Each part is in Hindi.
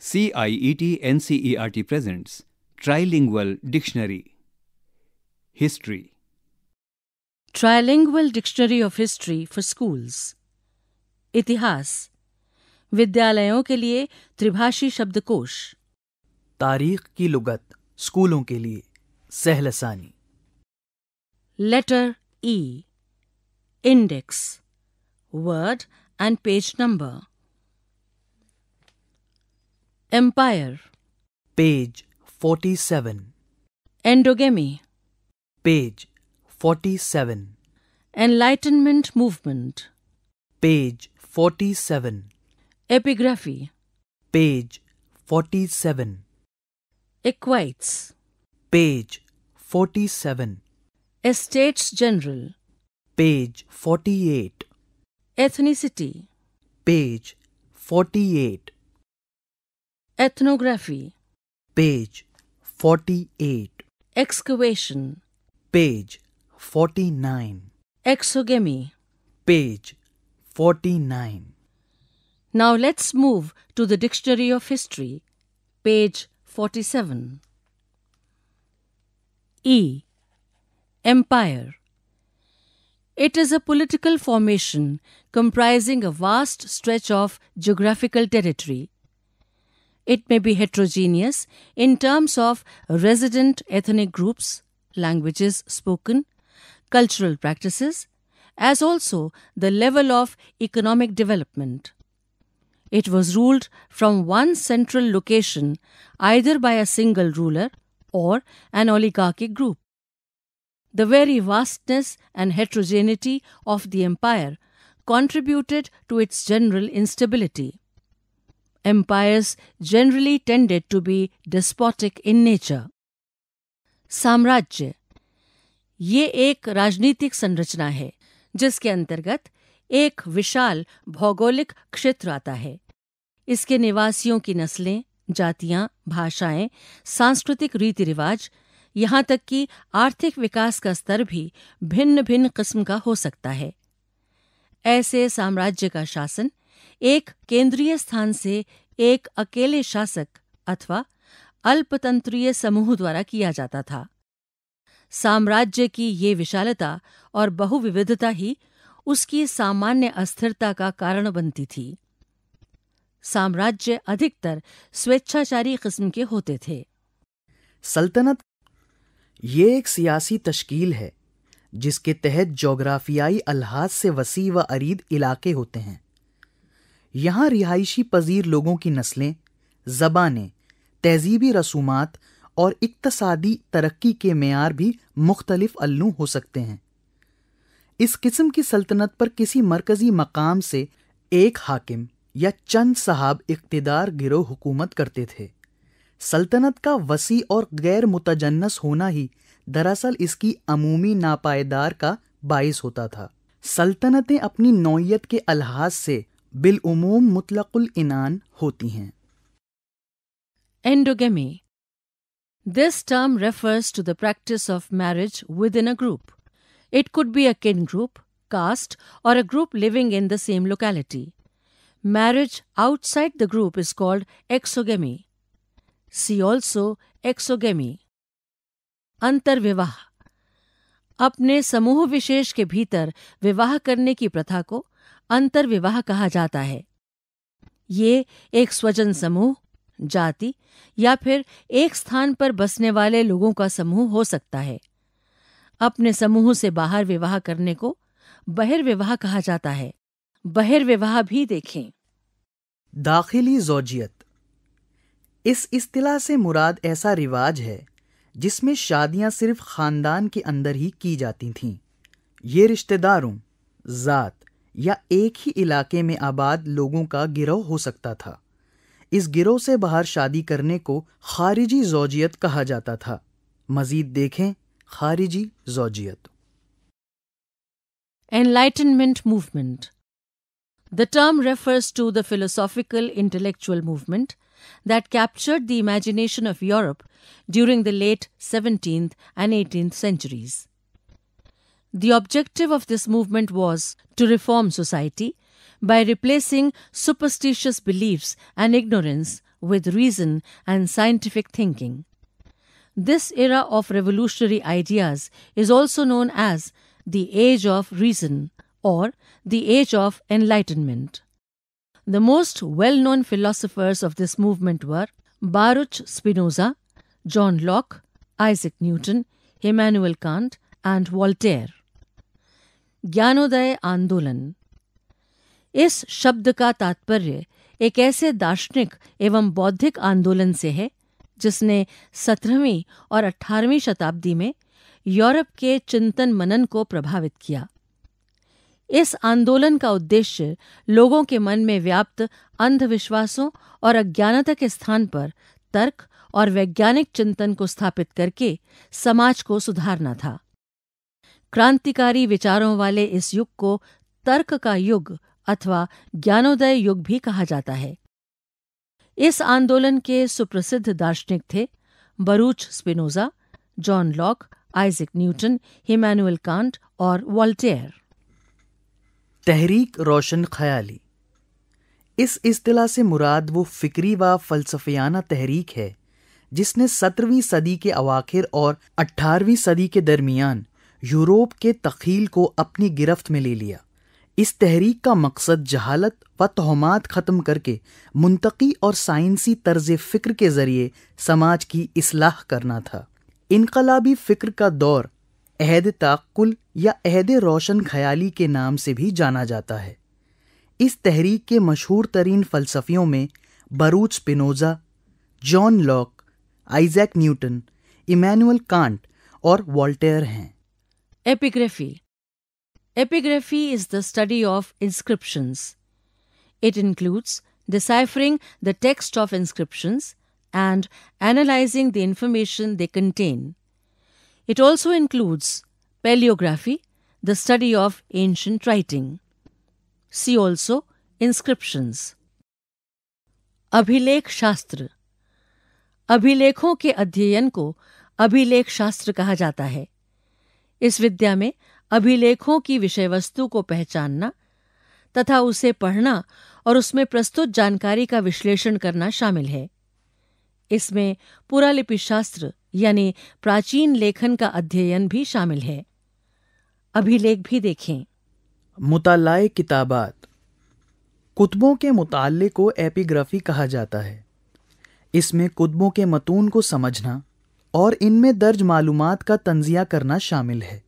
CIET NCERT presents Trilingual Dictionary History Trilingual Dictionary of History for Schools इतिहास विद्यालयों के लिए त्रिभाषी शब्दकोश तारीख की लुगत स्कूलों के लिए सहलसानी letter E index word and page number Empire. Page 47. Endogamy. Page 47. Enlightenment Movement. Page 47. Epigraphy. Page 47. Equites. Page 47. Estates General. Page 48. Ethnicity. Page 48. Ethnography Page 48 Excavation Page 49 Exogamy Page 49 Now let's move to the Dictionary of History Page 47 E Empire it is a political formation comprising a vast stretch of geographical territory it may be heterogeneous in terms of resident ethnic groups, languages spoken, cultural practices, as also the level of economic development. It was ruled from one central location either by a single ruler or an oligarchic group. The very vastness and heterogeneity of the empire contributed to its general instability. empires generally tended to be despotic in nature. साम्राज्य ये एक राजनीतिक संरचना है जिसके अंतर्गत एक विशाल भौगोलिक क्षेत्र आता है इसके निवासियों की नस्लें जातियां भाषाएं सांस्कृतिक रीति रिवाज यहां तक कि आर्थिक विकास का स्तर भी भिन्न भिन्न किस्म का हो सकता है ऐसे साम्राज्य का शासन एक केंद्रीय स्थान से एक अकेले शासक अथवा अल्पतंत्रीय समूह द्वारा किया जाता था साम्राज्य की ये विशालता और बहुविविधता ही उसकी सामान्य अस्थिरता का कारण बनती थी साम्राज्य अधिकतर स्वेच्छाचारी किस्म के होते थे सल्तनत ये एक सियासी तश्कील है जिसके तहत जोग्राफियाई अलहाज से वसी व अरीद इलाके होते हैं यहाँ रिहायशी पजीर लोगों की नस्लें जबाने तहजीबी रसूमात और इकतसादी तरक्की के मैार भी मुख्तलिफ अल्लू हो सकते हैं इस किस्म की सल्तनत पर किसी मरकज़ी मकाम से एक हाकिम या चंद साहब इकतदार गिरोह हुकूमत करते थे सल्तनत का वसी और गैर मुतजन्नस होना ही दरअसल इसकी अमूमी नापायदार का बायस होता था सल्तनतें अपनी नौीयत के अलहाज से बिलूम मुतलकुल इनान होती हैं endogamy this term refers to the practice of marriage within a group it could be a kin group caste और a group living in the same locality marriage outside the group is called exogamy see also exogamy अंतर्विवाह अपने समूह विशेष के भीतर विवाह करने की प्रथा को अंतर्विवाह कहा जाता है ये एक स्वजन समूह जाति या फिर एक स्थान पर बसने वाले लोगों का समूह हो सकता है अपने समूह से बाहर विवाह करने को बहिर्विवाह कहा जाता है बहिर्विवाह भी देखें दाखिली जोजियत इस इस्तिला से मुराद ऐसा रिवाज है जिसमें शादियां सिर्फ खानदान के अंदर ही की जाती थीं ये रिश्तेदारों ज़ात या एक ही इलाके में आबाद लोगों का गिरोह हो सकता था इस गिरोह से बाहर शादी करने को खारिजी जोजियत कहा जाता था मजीद देखें खारिजी जोजियत enlightenment movement the term refers to the philosophical intellectual movement that captured the imagination of Europe during the late seventeenth and eighteen centuries The objective of this movement was to reform society by replacing superstitious beliefs and ignorance with reason and scientific thinking. This era of revolutionary ideas is also known as the Age of Reason or the Age of Enlightenment. The most well known philosophers of this movement were Baruch Spinoza, John Locke, Isaac Newton, Immanuel Kant, and Voltaire. ज्ञानोदय आंदोलन इस शब्द का तात्पर्य एक ऐसे दार्शनिक एवं बौद्धिक आंदोलन से है जिसने सत्रहवीं और अठारहवीं शताब्दी में यूरोप के चिंतन मनन को प्रभावित किया इस आंदोलन का उद्देश्य लोगों के मन में व्याप्त अंधविश्वासों और अज्ञानता के स्थान पर तर्क और वैज्ञानिक चिंतन को स्थापित करके समाज को सुधारना था क्रांतिकारी विचारों वाले इस युग को तर्क का युग अथवा ज्ञानोदय युग भी कहा जाता है इस आंदोलन के सुप्रसिद्ध दार्शनिक थे Baruch Spinoza John Locke Isaac Newton Immanuel Kant और वॉल्टेयर तहरीक रोशन ख्याली इस इस्तिला से मुराद वो फिक्री व फलसफियाना तहरीक है जिसने सत्रहवीं सदी के अवाखिर और अठारहवीं सदी के दरमियान यूरोप के तखील को अपनी गिरफ्त में ले लिया इस तहरीक का मकसद जहालत व तहमात ख़त्म करके मुंतकी और साइंसी तर्ज फ़िक्र के ज़रिए समाज की असलाह करना था इनकलाबी फ़िक्र का दौर अहद ताकुल या अहद रोशन ख्याली के नाम से भी जाना जाता है इस तहरीक के मशहूर तरीन फ़लसफ़ियों में Baruch Spinoza John Locke Isaac Newton Immanuel Kant और वॉल्टेयर हैं Epigraphy Epigraphy is the study of inscriptions. It includes deciphering the text of inscriptions and analyzing the information they contain. It also includes paleography, the study of ancient writing. See also inscriptions. अभिलेख शास्त्र अभिलेखों के अध्ययन को अभिलेख शास्त्र कहा जाता है इस विद्या में अभिलेखों की विषय वस्तु को पहचानना तथा उसे पढ़ना और उसमें प्रस्तुत जानकारी का विश्लेषण करना शामिल है इसमें पुरालिपि शास्त्र यानी प्राचीन लेखन का अध्ययन भी शामिल है अभिलेख भी देखें मुतालाए किताबात कुतबों के मुताले को एपिग्राफी कहा जाता है इसमें कुतबों के मतून को समझना और इनमें दर्ज मालूम का तंजिया करना शामिल है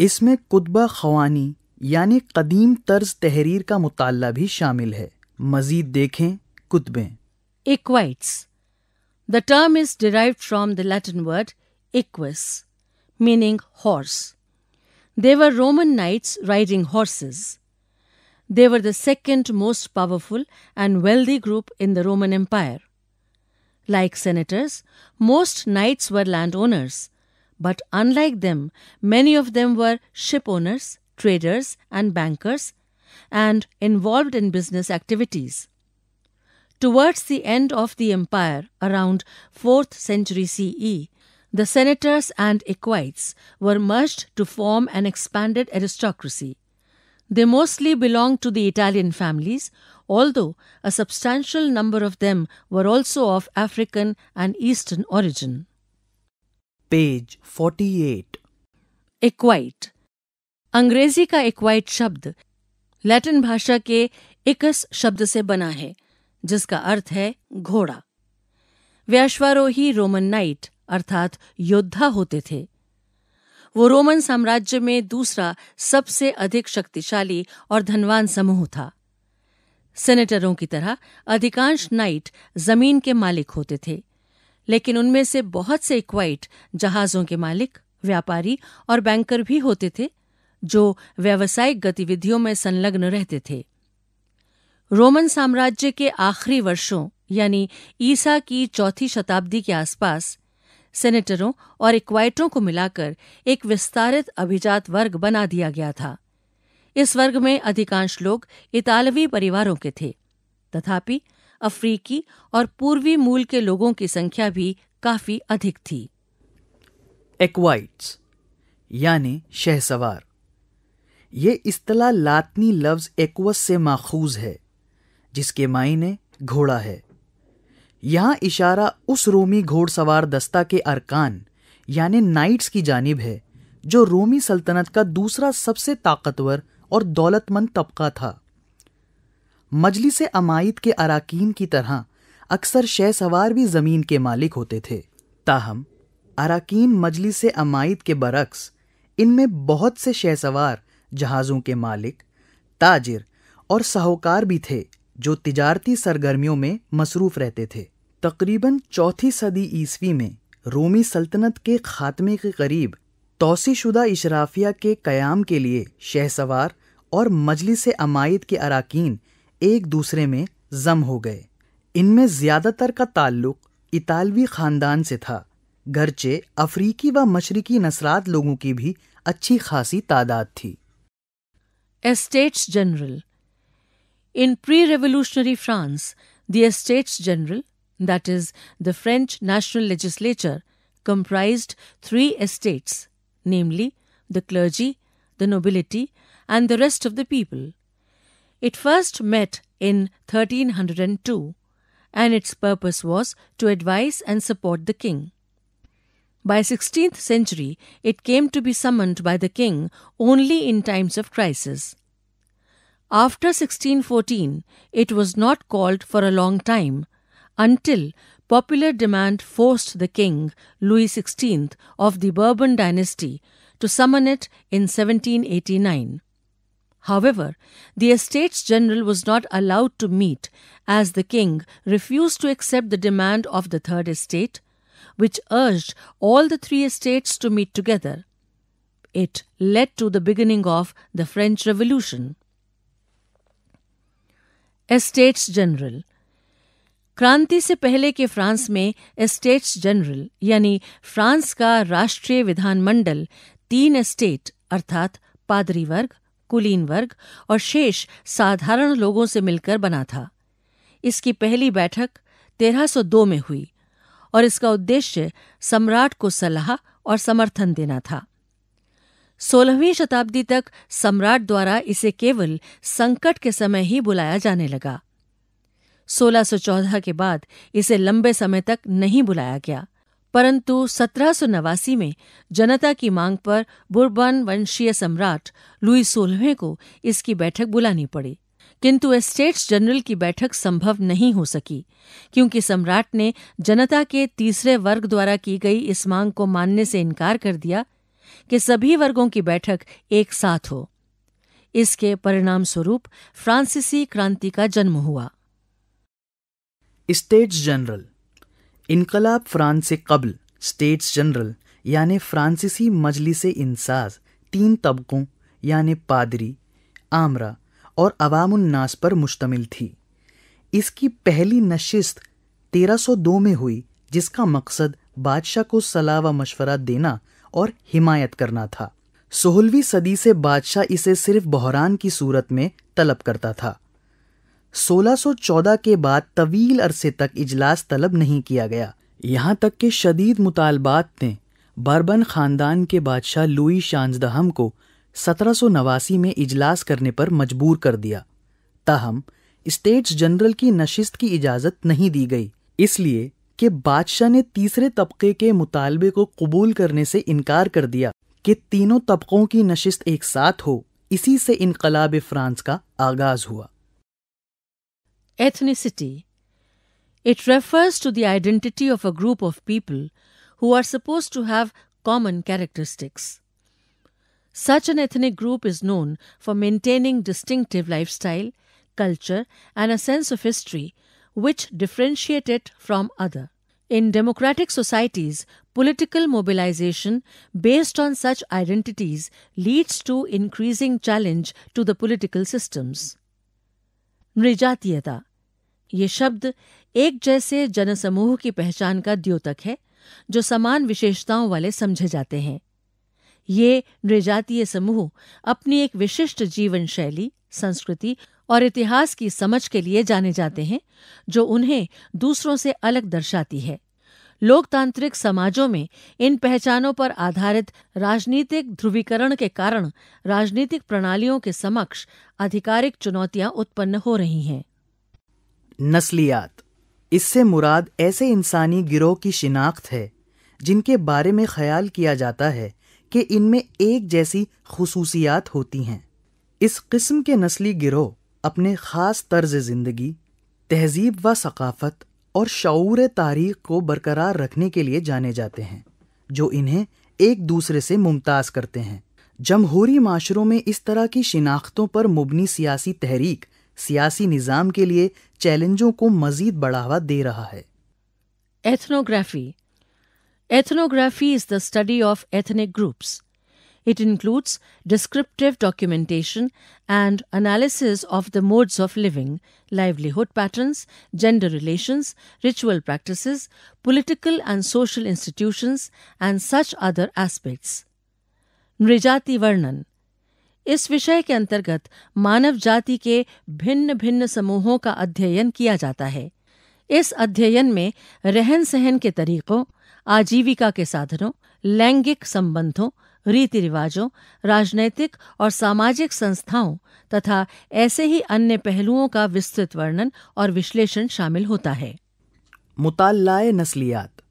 इसमें कुतबा खवानी यानी कदीम तर्ज तहरीर का मुताल भी शामिल है मजीद देखें कुतबे equites the term is derive from the Latin word equus meaning horse they were Roman knights riding horses they were the second most powerful and wealthy group in the Roman empire Like senators, most knights were landowners, but unlike them, many of them were shipowners, traders, and bankers, and involved in business activities. Towards the end of the empire, around 4th century CE, the senators and equites were merged to form an expanded aristocracy. They mostly belonged to the Italian families although a substantial number of them were also of African and Eastern origin. Page 48 Equite अंग्रेजी का एक्वाइट शब्द लैटिन भाषा के इकस शब्द से बना है जिसका अर्थ है घोड़ा व्याश्वारोही रोमन नाइट अर्थात योद्धा होते थे वो रोमन साम्राज्य में दूसरा सबसे अधिक शक्तिशाली और धनवान समूह था सेनेटरों की तरह अधिकांश नाइट जमीन के मालिक होते थे लेकिन उनमें से बहुत से इक्वाइट जहाजों के मालिक व्यापारी और बैंकर भी होते थे जो व्यावसायिक गतिविधियों में संलग्न रहते थे रोमन साम्राज्य के आखिरी वर्षों यानी ईसा की चौथी शताब्दी के आसपास सेनेटरों और इक्वाइटों को मिलाकर एक विस्तारित अभिजात वर्ग बना दिया गया था इस वर्ग में अधिकांश लोग इतालवी परिवारों के थे तथापि अफ्रीकी और पूर्वी मूल के लोगों की संख्या भी काफी अधिक थी एक्वाइट्स यानी शहसवार ये इस्तला लातनी लफ्ज एक्वस से माखूज है जिसके मायने घोड़ा है यहां इशारा उस रोमी घोड़सवार दस्ता के अरकान यानी नाइट्स की जानिब है जो रोमी सल्तनत का दूसरा सबसे ताकतवर और दौलतमंद तबका था मजलिस अमायद के अरकान की तरह अक्सर शह सवार भी ज़मीन के मालिक होते थे ताहम अरकान मजलिस अमायद के बरक्स इनमें बहुत से शह सवार जहाज़ों के मालिक ताजिर और साहूकार भी थे जो तिजारती सरगर्मियों में मसरूफ़ रहते थे तकरीबन चौथी सदी ईस्वी में रोमी सल्तनत के खात्मे के करीब तोसीशुदा इशराफिया के क़याम के लिए शहसवार और मजलिस अमायद के अरकान एक दूसरे में जम हो गए इनमें ज़्यादातर का ताल्लुक इतालवी ख़ानदान से था घरचे अफ्रीकी व मशरकी नसरात लोगों की भी अच्छी खासी तादाद थी estates general in pre revolutionary France the estates general that is the French national legislature comprise three estates namely the clergy, the nobility, and the rest of the people. It first met in 1302 and its purpose was to advise and support the king. By 16th century it came to be summoned by the king only in times of crisis. After 1614 it was not called for a long time until popular demand forced the king, Louis XVI, of the Bourbon dynasty to summon it in 1789. However, the Estates General was not allowed to meet as the king refused to accept the demand of the Third Estate, which urged all the three estates to meet together. It led to the beginning of the French Revolution. Estates General क्रांति से पहले के फ्रांस में एस्टेट्स जनरल यानी फ्रांस का राष्ट्रीय विधानमंडल तीन एस्टेट अर्थात पादरी वर्ग कुलीन वर्ग और शेष साधारण लोगों से मिलकर बना था इसकी पहली बैठक 1302 में हुई और इसका उद्देश्य सम्राट को सलाह और समर्थन देना था सोलहवीं शताब्दी तक सम्राट द्वारा इसे केवल संकट के समय ही बुलाया जाने लगा 1614 के बाद इसे लंबे समय तक नहीं बुलाया गया परंतु सत्रह में जनता की मांग पर बुर्बन वंशीय सम्राट लुई सोलहवें को इसकी बैठक बुलानी पड़ी किंतु एस्टेट्स जनरल की बैठक संभव नहीं हो सकी क्योंकि सम्राट ने जनता के तीसरे वर्ग द्वारा की गई इस मांग को मानने से इनकार कर दिया कि सभी वर्गों की बैठक एक साथ हो इसके परिणाम स्वरूप फ्रांसीसी क्रांति का जन्म हुआ स्टेट्स जनरल इनकलाब फ्रांस से कबल स्टेट्स जनरल यानि फ्रांसीसी मजलिस इंसाज तीन तबकों यानि पादरी आमरा और अवामनास पर मुश्तमिल थी इसकी पहली नशस्त 1302 में हुई जिसका मकसद बादशाह को सलाह व मशवरा देना और हिमायत करना था सोलहवीं सदी से बादशाह इसे सिर्फ बहरान की सूरत में तलब करता था 1614 के बाद तवील अरसे तक इजलास तलब नहीं किया गया यहाँ तक कि शदीद मुतालबात ने बर्बन ख़ानदान के बादशाह लुई शांजदहम को सत्रह में इजलास करने पर मजबूर कर दिया ताहम स्टेट्स जनरल की नशिस्त की इजाज़त नहीं दी गई इसलिए कि बादशाह ने तीसरे तबके के मुतालबे को कबूल करने से इनकार कर दिया कि तीनों तबकों की नशिस्त एक साथ हो इसी से इनकलाब फ्रांस का आगाज़ हुआ Ethnicity. It refers to the identity of a group of people who are supposed to have common characteristics. Such an ethnic group is known for maintaining distinctive lifestyle, culture, and a sense of history which differentiate it from other. In democratic societies, political mobilization based on such identities leads to increasing challenge to the political systems. Nrijatiyata ये शब्द एक जैसे जनसमूह की पहचान का द्योतक है जो समान विशेषताओं वाले समझे जाते हैं ये नृजातीय समूह अपनी एक विशिष्ट जीवन शैली संस्कृति और इतिहास की समझ के लिए जाने जाते हैं जो उन्हें दूसरों से अलग दर्शाती है लोकतांत्रिक समाजों में इन पहचानों पर आधारित राजनीतिक ध्रुवीकरण के कारण राजनीतिक प्रणालियों के समक्ष आधिकारिक चुनौतियां उत्पन्न हो रही हैं नस्लियात इससे मुराद ऐसे इंसानी गिरोह की शिनाख्त है जिनके बारे में ख्याल किया जाता है कि इनमें एक जैसी खसूसियात होती हैं इस किस्म के नस्ली गिरोह अपने ख़ास तर्ज ज़िंदगी तहजीब व सकाफ़त और शूर तारीख को बरकरार रखने के लिए जाने जाते हैं जो इन्हें एक दूसरे से मुमताज़ करते हैं जमहूरी माशरों में इस तरह की शिनाख्तों पर मुबनी सियासी तहरीक सियासी निज़ाम के लिए चैलेंजों को मजीद बढ़ावा दे रहा है ethnography ethnography is the study of ethnic groups it includes descriptive documentation and analysis of the modes of living livelihood pattern gender relation ritual practice political and social institution and such other aspects नृजाति वर्णन इस विषय के अंतर्गत मानव जाति के भिन्न भिन्न समूहों का अध्ययन किया जाता है इस अध्ययन में रहन सहन के तरीकों आजीविका के साधनों लैंगिक संबंधों रीति रिवाजों राजनैतिक और सामाजिक संस्थाओं तथा ऐसे ही अन्य पहलुओं का विस्तृत वर्णन और विश्लेषण शामिल होता है मुतालाए नस्लियात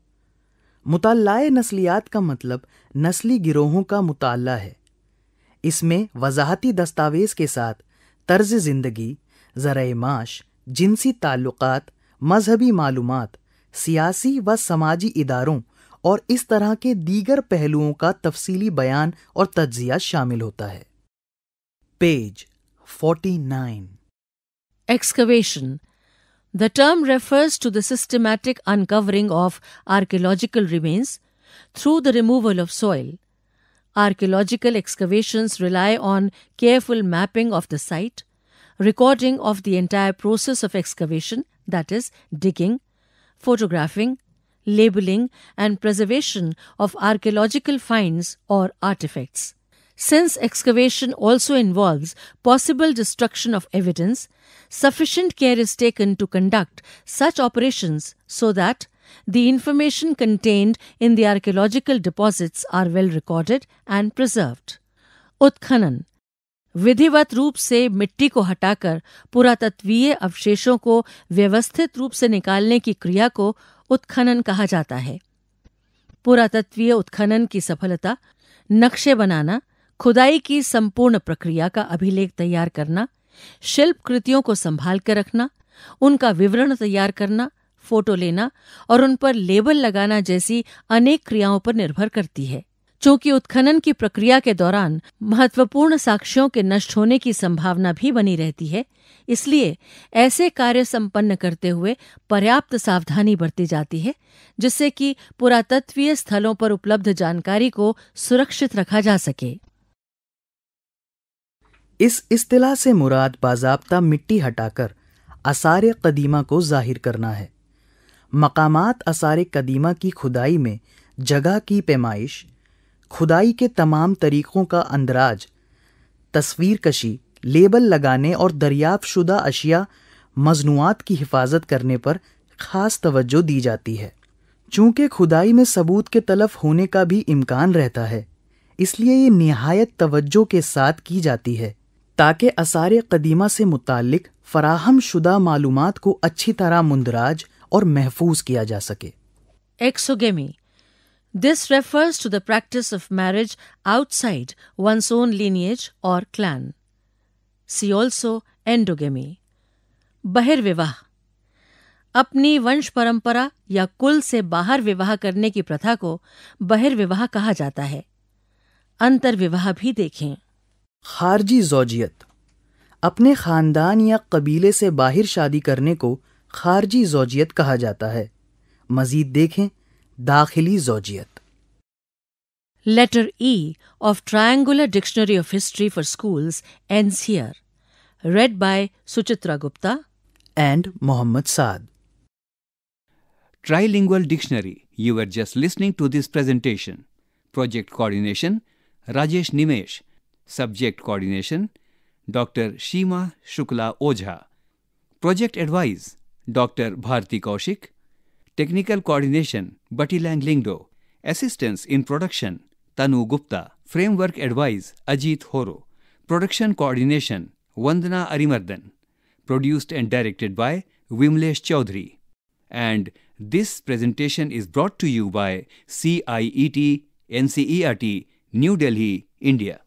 मुतालाए नस्लियात का मतलब नस्ली गिरोहों का मुताला है इसमें वजाहती दस्तावेज के साथ तर्ज जिंदगी जरा माश जिनसी ताल्लुकात मजहबी मालूम सियासी व समाजी इदारों और इस तरह के दीगर पहलुओं का तफसीली बयान और तजिया शामिल होता है page forty nine excavation the term refers to the systematic uncovering of archaeological remains through the removal of soil Archaeological excavations rely on careful mapping of the site, recording of the entire process of excavation, that is, digging, photographing, labeling, and preservation of archaeological finds or artifacts. Since excavation also involves possible destruction of evidence, sufficient care is taken to conduct such operations so that The information contained in the archaeological deposits are well recorded and preserved. उत्खनन विधिवत रूप से मिट्टी को हटाकर पुरातत्वीय अवशेषों को व्यवस्थित रूप से निकालने की क्रिया को उत्खनन कहा जाता है पुरातत्वीय उत्खनन की सफलता नक्शे बनाना खुदाई की संपूर्ण प्रक्रिया का अभिलेख तैयार करना शिल्प कृतियों को संभाल कर रखना उनका विवरण तैयार करना फोटो लेना और उन पर लेबल लगाना जैसी अनेक क्रियाओं पर निर्भर करती है चूंकि उत्खनन की प्रक्रिया के दौरान महत्वपूर्ण साक्ष्यों के नष्ट होने की संभावना भी बनी रहती है इसलिए ऐसे कार्य संपन्न करते हुए पर्याप्त सावधानी बरती जाती है जिससे कि पुरातत्वीय स्थलों पर उपलब्ध जानकारी को सुरक्षित रखा जा सके इस इस्तला से मुराद बाजाबता मिट्टी हटाकर आसार कदीमा को जाहिर करना है मकाम आसार कदीमा की खुदाई में जगह की पैमाइश खुदाई के तमाम तरीक़ों का अंदराज तस्वीर कशी लेबल लगाने और दरियाफ़ शुदा अशिया मजनूआत की हिफाजत करने पर ख़ास तवज्जो दी जाती है चूँकि खुदाई में सबूत के तलफ होने का भी इम्कान रहता है इसलिए ये नहायत तवज्जो के साथ की जाती है ताकि आसार कदीमा से मुतल फ़राहम शुदा मालूम को अच्छी तरह मंदराज और महफूज किया जा सके exogamy this refers to the practice of marriage outside one's own lineage or clan see also endogamy बहिर्विवाह अपनी वंश परंपरा या कुल से बाहर विवाह करने की प्रथा को बहिर्विवाह कहा जाता है अंतर्विवाह भी देखें खारजी जोजियत अपने खानदान या कबीले से बाहर शादी करने को खारजी जोजियत कहा जाता है मजीद देखें दाखिली जोजियत letter E of triangular dictionary of history for schools ends here read by Suchitra Gupta and Mohammad Saad Trilingual Dictionary. You were just listening to this presentation. Project Coordination Rajesh Nimesh. Subject Coordination Dr. Shima Shukla Ojha. Project Advice Dr. Bharti Kaushik, Technical Coordination Bati Lang Lingdo, Assistance in Production Tanu Gupta, Framework Advice Ajit Horo, Production Coordination Vandana Arimardhan, produced and directed by Vimlesh Chaudhary. And this presentation is brought to you by CIET NCERT, New Delhi, India.